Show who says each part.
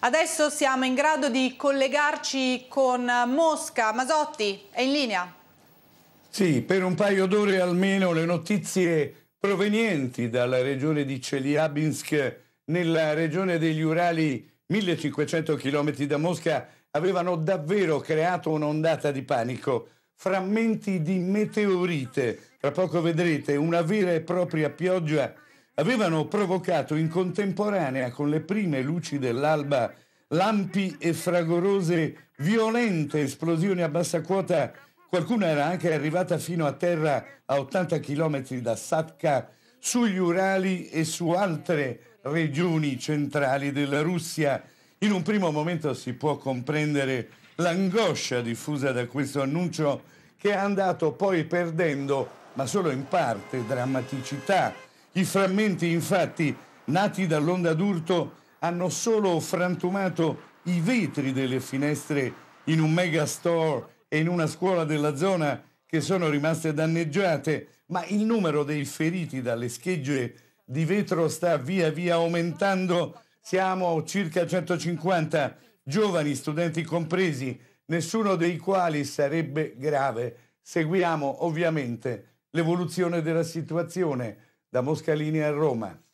Speaker 1: Adesso siamo in grado di collegarci con eh, Mosca. Masotti, è in linea?
Speaker 2: Sì, per un paio d'ore almeno le notizie provenienti dalla regione di Celiabinsk nella regione degli Urali, 1500 km da Mosca, avevano davvero creato un'ondata di panico. Frammenti di meteorite, tra poco vedrete una vera e propria pioggia avevano provocato in contemporanea con le prime luci dell'alba lampi e fragorose violente esplosioni a bassa quota. Qualcuna era anche arrivata fino a terra a 80 km da Satka, sugli Urali e su altre regioni centrali della Russia. In un primo momento si può comprendere l'angoscia diffusa da questo annuncio che è andato poi perdendo, ma solo in parte, drammaticità i frammenti, infatti, nati dall'onda d'urto, hanno solo frantumato i vetri delle finestre in un megastore e in una scuola della zona che sono rimaste danneggiate, ma il numero dei feriti dalle schegge di vetro sta via via aumentando. Siamo circa 150 giovani studenti compresi, nessuno dei quali sarebbe grave. Seguiamo ovviamente l'evoluzione della situazione da Moscalini a Roma.